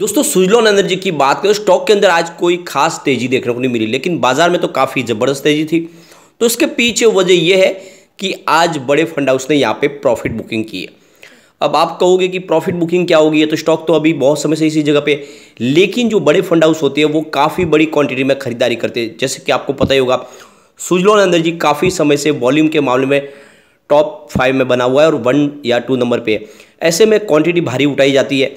दोस्तों सुजलोन एनर्जी की बात करें स्टॉक के अंदर आज कोई खास तेजी देखने को नहीं मिली लेकिन बाजार में तो काफ़ी ज़बरदस्त तेजी थी तो इसके पीछे वजह यह है कि आज बड़े फंड हाउस ने यहाँ पे प्रॉफिट बुकिंग की है अब आप कहोगे कि प्रॉफिट बुकिंग क्या होगी ये तो स्टॉक तो अभी बहुत समय से इसी जगह पे लेकिन जो बड़े फंड हाउस होते हैं वो काफ़ी बड़ी क्वांटिटी में खरीदारी करते हैं जैसे कि आपको पता ही होगा सुजलोन एनर्जी काफ़ी समय से वॉल्यूम के मामले में टॉप फाइव में बना हुआ है और वन या टू नंबर पे है ऐसे में क्वांटिटी भारी उठाई जाती है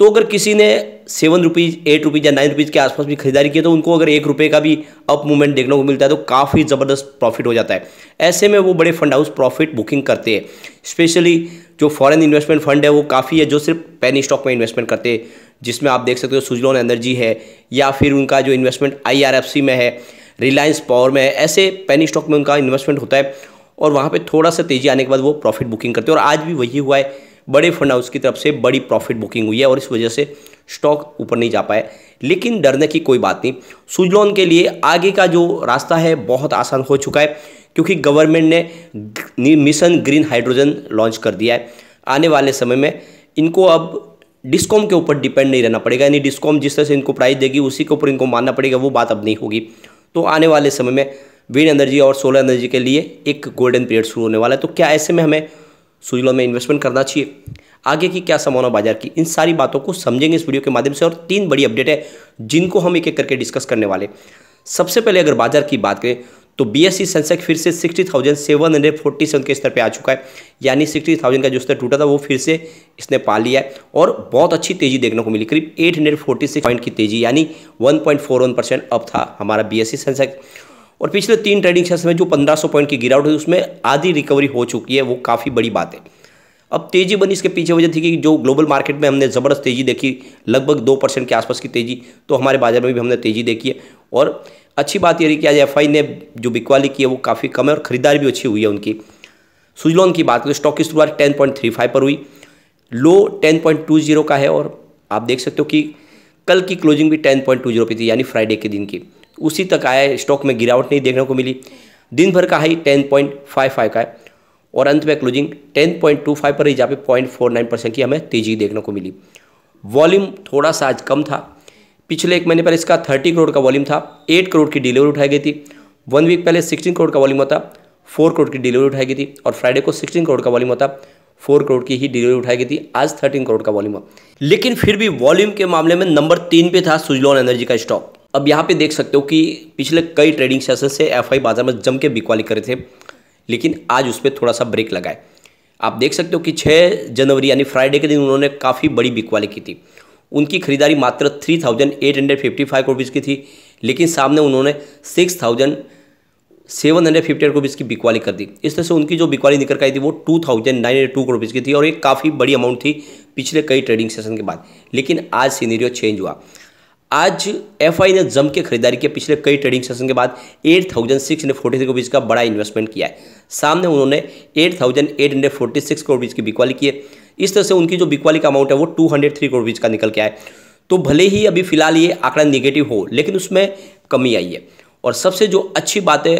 तो अगर किसी ने सेवन रुपीज़ एट रुपीज़ या नाइन रुपीज़ के आसपास भी खरीदारी की तो उनको अगर एक रुपये का भी अप मूवमेंट देखने को मिलता है तो काफ़ी ज़बरदस्त प्रॉफिट हो जाता है ऐसे में वो बड़े फंड हाउस प्रॉफिट बुकिंग करते हैं स्पेशली जो फॉरेन इन्वेस्टमेंट फंड है वो काफ़ी है जो सिर्फ पैनी स्टॉक में इन्वेस्टमेंट करते हैं जिसमें आप देख सकते हो सुजलोन एनर्जी है या फिर उनका जो इन्वेस्टमेंट आई में है रिलायंस पावर में है ऐसे पैनी स्टॉक में उनका इन्वेस्टमेंट होता है और वहाँ पर थोड़ा सा तेज़ी आने के बाद वो प्रॉफिट बुकिंग करते हैं और आज भी वही हुआ है बड़े फंड हाउस की तरफ से बड़ी प्रॉफिट बुकिंग हुई है और इस वजह से स्टॉक ऊपर नहीं जा पाए लेकिन डरने की कोई बात नहीं सुजलोन के लिए आगे का जो रास्ता है बहुत आसान हो चुका है क्योंकि गवर्नमेंट ने मिशन ग्रीन हाइड्रोजन लॉन्च कर दिया है आने वाले समय में इनको अब डिस्कॉम के ऊपर डिपेंड नहीं रहना पड़ेगा यानी डिस्कॉम जिस तरह से इनको प्राइस देगी उसी के ऊपर इनको मानना पड़ेगा वो बात अब नहीं होगी तो आने वाले समय में विंड एनर्जी और सोलर एनर्जी के लिए एक गोल्डन पीरियड शुरू होने वाला है तो क्या ऐसे में हमें सूजलॉन में इन्वेस्टमेंट करना चाहिए आगे की क्या संभावना बाजार की इन सारी बातों को समझेंगे इस वीडियो के माध्यम से और तीन बड़ी अपडेट है जिनको हम एक एक करके डिस्कस करने वाले सबसे पहले अगर बाजार की बात करें तो बी एस सी सेंसेक्स फिर से sixty thousand seven hundred forty seven के स्तर पे आ चुका है यानी सिक्सटी थाउजेंड का जो स्तर टूटा था वो फिर से इसने पा लिया है और बहुत अच्छी तेजी देखने को मिली करीब eight hundred forty six point की तेजी यानी one point four one percent अब था हमारा बी एस सी सेंसेक्स और पिछले तीन ट्रेडिंग सेशन में जो 1500 पॉइंट की गिरावट हुई उसमें आधी रिकवरी हो चुकी है वो काफ़ी बड़ी बात है अब तेजी बनी इसके पीछे वजह थी कि जो ग्लोबल मार्केट में हमने ज़बरदस्त तेज़ी देखी लगभग दो परसेंट के आसपास की तेज़ी तो हमारे बाजार में भी हमने तेज़ी देखी है और अच्छी बात ये रही कि आज एफ ने जो बिकवाली की है वो काफ़ी कम है और खरीदारी भी अच्छी हुई है उनकी सुजलोन की बात करें स्टॉक की शुरुआत टेन पॉइंट थ्री फाइव पर हुई low ten point two zero का है और आप देख सकते हो कि कल की क्लोजिंग भी टेन पॉइंट टू जीरो पे थी यानी फ्राइडे के दिन की उसी तक आया है स्टॉक में गिरावट नहीं देखने को मिली दिन भर का high ten point five five का है और अंत में closing ten point two five पर ही जहाँ पे पॉइंट फोर नाइन परसेंट की हमें तेजी देखने को मिली वॉल्यूम थोड़ा सा आज कम था पिछले एक महीने पहले इसका थर्टी करोड़ का वॉल्यूम था एट करोड़ की डिलीवरी उठाई गई थी वन वीक पहले सिक्सटीन करोड़ का वॉल्यूम होता फोर करोड़ की डिलीवरी उठाई गई थी और फ्राइडे को सिक्सटीन करोड़ का वॉल्यूम होता फोर करोड़ की ही डिलीवरी उठाई गई थी आज थर्टीन करोड़ का वॉल्यूम लेकिन फिर भी वॉल्यूम के मामले में नंबर तीन पे था सुजलॉन एनर्जी का स्टॉक अब यहाँ पे देख सकते हो कि पिछले कई ट्रेडिंग सेशन से एफ बाज़ार में जम के बिकवाली करे थे लेकिन आज उस पर थोड़ा सा ब्रेक लगाए आप देख सकते हो कि 6 जनवरी यानी फ्राइडे के दिन उन्होंने काफ़ी बड़ी बिकवाली की थी उनकी खरीदारी मात्र 3,855 रुपीज़ की थी लेकिन सामने उन्होंने सिक्स रुपीज़ की बिकवाली कर दी इस तरह से उनकी जो बिकवाली निकल कर आई थी वो टू रुपीज़ की थी और ये काफ़ी बड़ी अमाउंट थी पिछले कई ट्रेडिंग सेशन के बाद लेकिन आज सीनेरियो चेंज हुआ आज एफ ने जम के खरीदारी के पिछले कई ट्रेडिंग सेशन के बाद eight thousand six hundred forty three का बड़ा इन्वेस्टमेंट किया है सामने उन्होंने eight thousand eight hundred forty six crore rupees की बिकवाली की है इस तरह से उनकी जो बिकवाली का अमाउंट है वो two hundred three crore rupees का निकल के आए तो भले ही अभी फिलहाल ये आंकड़ा निगेटिव हो लेकिन उसमें कमी आई है और सबसे जो अच्छी बात है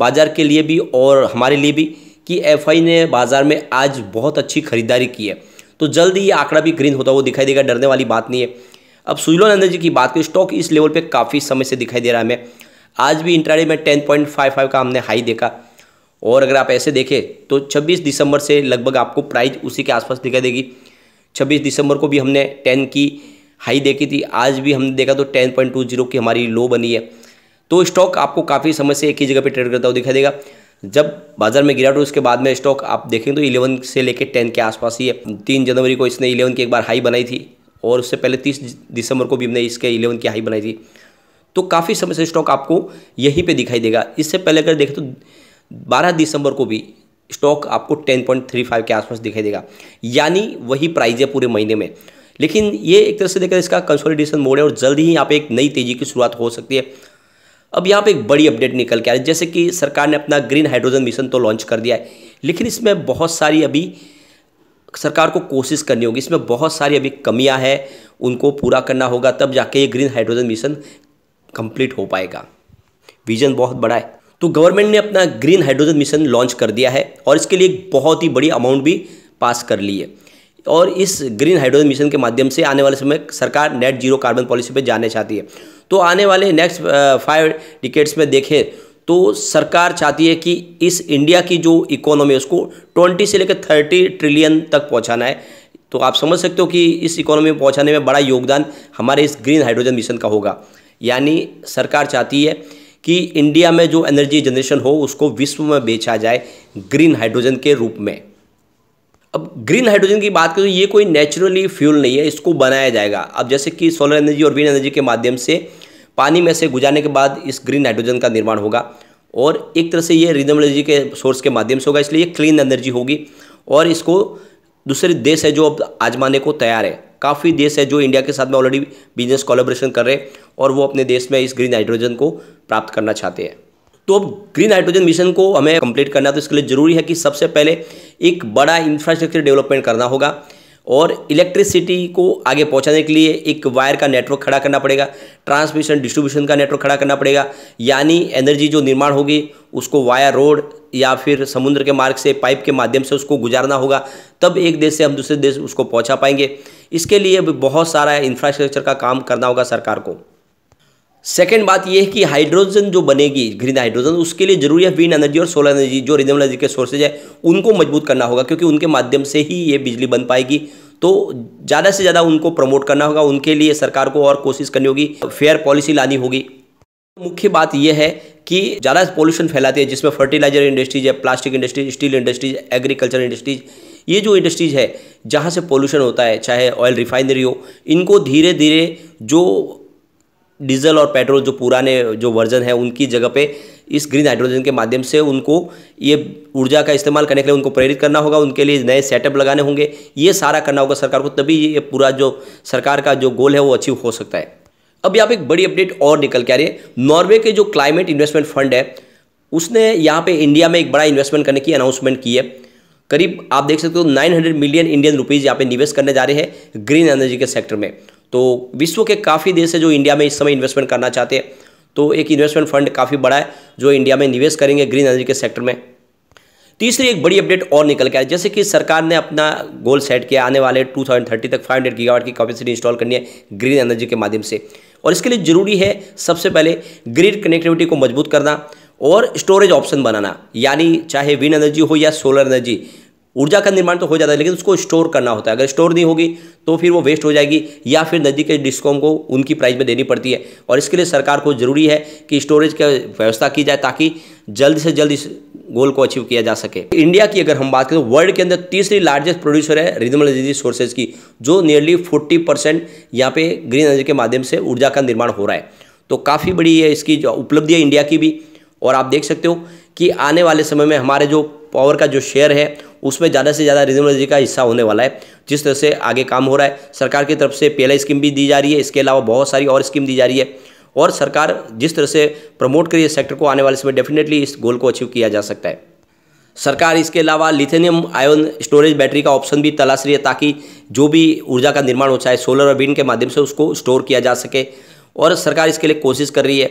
बाजार के लिए भी और हमारे लिए भी कि एफ ने बाजार में आज बहुत अच्छी खरीदारी की है तो जल्द ही ये आंकड़ा भी ग्रीन होता हुआ दिखाई देगा डरने वाली बात नहीं है अब सुइलोनंदन जी की बात करें स्टॉक इस लेवल पर काफ़ी समय से दिखाई दे रहा है हमें आज भी इंट्राडे में टेन पॉइंट फाइव फाइव का हमने हाई देखा और अगर आप ऐसे देखें तो छब्बीस दिसंबर से लगभग आपको प्राइज उसी के आसपास दिखाई देगी छब्बीस दिसंबर को भी हमने टेन की हाई देखी थी आज भी हमने देखा तो टेन पॉइंट टू जीरो की हमारी लो बनी है तो स्टॉक आपको काफ़ी समय से एक ही जगह पर ट्रेड करता हुआ दिखाई देगा जब बाजार में गिराट हो तो उसके बाद में स्टॉक आप देखें तो इलेवन से लेकर टेन के आसपास ही है तीन जनवरी को इसने इलेवन की एक बार हाई बनाई थी और उससे पहले तीस दिसंबर को भी हमने इसके इलेवन की हाई बनाई थी तो काफ़ी समय से स्टॉक आपको यहीं पे दिखाई देगा इससे पहले अगर देखें तो 12 दिसंबर को भी स्टॉक आपको 10.35 के आसपास दिखाई देगा यानी वही प्राइस है पूरे महीने में लेकिन ये एक तरह से देखकर इसका कंसोलिडेशन मोड है और जल्द ही यहाँ पे एक नई तेजी की शुरुआत हो सकती है अब यहाँ पे एक बड़ी अपडेट निकल के आ रही है जैसे कि सरकार ने अपना ग्रीन हाइड्रोजन मिशन तो लॉन्च कर दिया है लेकिन इसमें बहुत सारी अभी सरकार को कोशिश करनी होगी इसमें बहुत सारी अभी कमियां हैं उनको पूरा करना होगा तब जाके ये ग्रीन हाइड्रोजन मिशन कंप्लीट हो पाएगा विजन बहुत बड़ा है तो गवर्नमेंट ने अपना ग्रीन हाइड्रोजन मिशन लॉन्च कर दिया है और इसके लिए बहुत ही बड़ी अमाउंट भी पास कर ली है और इस ग्रीन हाइड्रोजन मिशन के माध्यम से आने वाले समय सरकार नेट जीरो कार्बन पॉलिसी पर जाने चाहती है तो आने वाले नेक्स्ट फाइव डिकेट्स में देखें तो सरकार चाहती है कि इस इंडिया की जो इकोनॉमी है उसको ट्वेंटी से लेकर थर्टी ट्रिलियन तक पहुंचाना है तो आप समझ सकते हो कि इस इकोनॉमी में पहुँचाने में बड़ा योगदान हमारे इस ग्रीन हाइड्रोजन मिशन का होगा यानी सरकार चाहती है कि इंडिया में जो एनर्जी जनरेशन हो उसको विश्व में बेचा जाए ग्रीन हाइड्रोजन के रूप में अब ग्रीन हाइड्रोजन की बात करें तो ये कोई नेचुरली फ्यूल नहीं है इसको बनाया जाएगा अब जैसे कि सोलर एनर्जी और विंड एनर्जी के माध्यम से पानी में से गुजारने के बाद इस ग्रीन हाइड्रोजन का निर्माण होगा और एक तरह से ये रिजनेबल एनर्जी के सोर्स के माध्यम से होगा इसलिए क्लीन एनर्जी होगी और इसको दूसरे देश है जो अब आजमाने को तैयार है काफ़ी देश है जो इंडिया के साथ में ऑलरेडी बिजनेस कोलेब्रेशन कर रहे हैं और वो अपने देश में इस ग्रीन हाइड्रोजन को प्राप्त करना चाहते हैं तो अब ग्रीन हाइड्रोजन मिशन को हमें कंप्लीट करना तो इसके लिए ज़रूरी है कि सबसे पहले एक बड़ा इंफ्रास्ट्रक्चर डेवलपमेंट करना होगा और इलेक्ट्रिसिटी को आगे पहुंचाने के लिए एक वायर का नेटवर्क खड़ा करना पड़ेगा ट्रांसमिशन डिस्ट्रीब्यूशन का नेटवर्क खड़ा करना पड़ेगा यानी एनर्जी जो निर्माण होगी उसको वाया रोड या फिर समुद्र के मार्ग से पाइप के माध्यम से उसको गुजारना होगा तब एक देश से हम दूसरे देश उसको पहुँचा पाएंगे इसके लिए बहुत सारा इंफ्रास्ट्रक्चर का काम करना होगा सरकार को सेकेंड बात यह है कि हाइड्रोजन जो बनेगी ग्रीन हाइड्रोजन उसके लिए जरूरी है विंड एनर्जी और सोलर एनर्जी जो रिन्यूएबल एनर्जी के सोर्सेज है उनको मजबूत करना होगा क्योंकि उनके माध्यम से ही ये बिजली बन पाएगी तो ज़्यादा से ज़्यादा उनको प्रमोट करना होगा उनके लिए सरकार को और कोशिश करनी होगी फेयर पॉलिसी लानी होगी मुख्य बात यह है कि ज़्यादा पॉल्यूशन फैलाती है जिसमें फर्टिलाइजर इंडस्ट्रीज है plastic industries steel industries agriculture industries ये जो इंडस्ट्रीज है जहाँ से पॉल्यूशन होता है चाहे ऑयल रिफाइनरी हो इनको धीरे धीरे जो डीजल और पेट्रोल जो पुराने जो वर्जन है उनकी जगह पे इस ग्रीन हाइड्रोजन के माध्यम से उनको ये ऊर्जा का इस्तेमाल करने के लिए उनको प्रेरित करना होगा उनके लिए नए सेटअप लगाने होंगे ये सारा करना होगा सरकार को तभी ये पूरा जो सरकार का जो गोल है वो अचीव हो सकता है अब यहाँ पर एक बड़ी अपडेट और निकल के आ रही है नॉर्वे के जो क्लाइमेट इन्वेस्टमेंट फंड है उसने यहाँ पर इंडिया में एक बड़ा इन्वेस्टमेंट करने की अनाउंसमेंट की है करीब आप देख सकते हो नाइन मिलियन इंडियन रुपीज़ यहाँ पे निवेश करने जा रहे हैं ग्रीन एनर्जी के सेक्टर में तो विश्व के काफ़ी देश है जो इंडिया में इस समय इन्वेस्टमेंट करना चाहते हैं तो एक इन्वेस्टमेंट फंड काफ़ी बड़ा है जो इंडिया में निवेश करेंगे ग्रीन एनर्जी के सेक्टर में तीसरी एक बड़ी अपडेट और निकल के आई जैसे कि सरकार ने अपना गोल सेट किया आने वाले 2030 तक 500 हंड्रेड की कैपेसिटी इंस्टॉल करनी है ग्रीन एनर्जी के माध्यम से और इसके लिए ज़रूरी है सबसे पहले ग्रिड कनेक्टिविटी को मजबूत करना और स्टोरेज ऑप्शन बनाना यानी चाहे विंड एनर्जी हो या सोलर एनर्जी ऊर्जा का निर्माण तो हो जाता है लेकिन उसको स्टोर करना होता है अगर स्टोर नहीं होगी तो फिर वो वेस्ट हो जाएगी या फिर नदी के डिस्कॉम को उनकी प्राइस में देनी पड़ती है और इसके लिए सरकार को ज़रूरी है कि स्टोरेज का व्यवस्था की जाए ताकि जल्द से जल्द इस गोल को अचीव किया जा सके इंडिया की अगर हम बात करें तो वर्ल्ड के अंदर तीसरी लार्जेस्ट प्रोड्यूसर है रिजनेबल एनर्जी सोर्सेज की जो नियरली फोर्टी परसेंट यहाँ पे ग्रीन एनर्जी के माध्यम से ऊर्जा का निर्माण हो रहा है तो काफ़ी बड़ी है इसकी जो उपलब्धि है इंडिया की भी और आप देख सकते हो कि आने वाले समय में हमारे जो पावर का जो शेयर है उसमें ज़्यादा से ज़्यादा रिन्यूएबल एनर्जी का हिस्सा होने वाला है जिस तरह से आगे काम हो रहा है सरकार की तरफ से पहला स्कीम भी दी जा रही है इसके अलावा बहुत सारी और स्कीम दी जा रही है और सरकार जिस तरह से प्रमोट करी सेक्टर को आने वाले समय डेफिनेटली इस गोल को अचीव किया जा सकता है सरकार इसके अलावा लिथेनियम आयन स्टोरेज बैटरी का ऑप्शन भी तलाश रही है ताकि जो भी ऊर्जा का निर्माण हो चाहे सोलर और विंड के माध्यम से उसको स्टोर किया जा सके और सरकार इसके लिए कोशिश कर रही है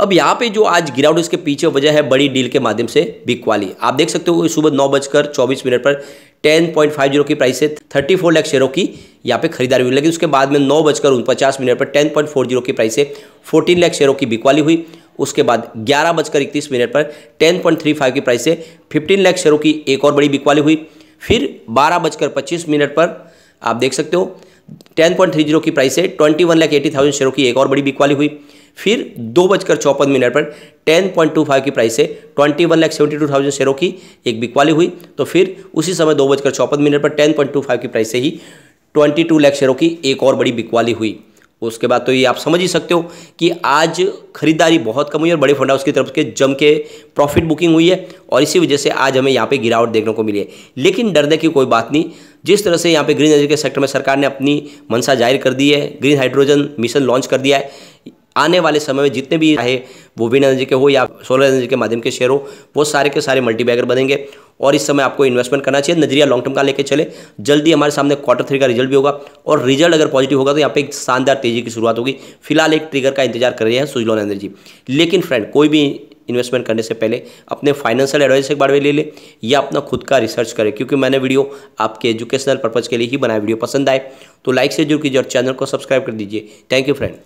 अब यहाँ पे जो आज गिरावट उसके पीछे वजह है बड़ी डील के माध्यम से बिक वाली आप देख सकते हो सुबह नौ बजकर चौबीस मिनट पर टेन पॉइंट फाइव जीरो की प्राइस से थर्टी फोर लाख शेयरों की यहाँ पे खरीदारी हुई लेकिन उसके बाद में नौ बजकर उनपचास मिनट पर टेन पॉइंट फोर जीरो की प्राइस से फोर्टीन लाख शेयरों की बिकवाली हुई उसके बाद ग्यारह बजकर इकतीस मिनट पर टेन पॉइंट थ्री फाइव की प्राइस से फिफ्टीन लाख शेयरों की एक और बड़ी बिकवाली हुई फिर बारह बजकर पच्चीस मिनट पर आप देख सकते हो टेन पॉइंट थ्री जीरो की प्राइस से twenty one lakh eighty thousand शेयरों की एक और बड़ी बिकवाली हुई फिर दो बजकर चौपन मिनट पर टेन पॉइंट टू फाइव की प्राइस से twenty one lakh seventy two thousand शेयरों की एक बिकवाली हुई तो फिर उसी समय दो बजकर चौपन मिनट पर टेन पॉइंट टू फाइव की प्राइस से ही ट्वेंटी टू लाख शेयरों की एक और बड़ी बिकवाली हुई उसके बाद तो ये आप समझ ही सकते हो कि आज खरीदारी बहुत कम हुई है और बड़े फंड हाउस की तरफ के जम के प्रॉफिट बुकिंग हुई है और इसी वजह से आज हमें यहाँ पे गिरावट देखने को मिली है लेकिन डरने की कोई बात नहीं जिस तरह से यहाँ पे ग्रीन एनर्जी के सेक्टर में सरकार ने अपनी मंशा जाहिर कर दी है ग्रीन हाइड्रोजन मिशन लॉन्च कर दिया है आने वाले समय में जितने भी चाहे वो विन एनर्जी के हो या सोलर एनर्जी के माध्यम के शेयर हो वो सारे के सारे मल्टीबैगर बनेंगे और इस समय आपको इन्वेस्टमेंट करना चाहिए नजरिया लॉन्ग टर्म का लेके चले जल्दी हमारे सामने क्वार्टर थ्री का रिजल्ट भी होगा और रिजल्ट अगर पॉजिटिव होगा तो यहाँ पे एक शानदार तेजी की शुरुआत होगी फिलहाल एक ट्रिगर का इंतजार कर रहे हैं सुजलॉन एनर्जी लेकिन फ्रेंड कोई भी इन्वेस्टमेंट करने से पहले अपने फाइनेंशियल एडवाइस के बारे में ले ले या अपना खुद का रिसर्च करें क्योंकि मैंने वीडियो आपके एजुकेशनल पर्पज़ के लिए ही बनाया वीडियो पसंद आए तो लाइक से जुड़ कीजिए और चैनल को सब्सक्राइब कर दीजिए थैंक यू फ्रेंड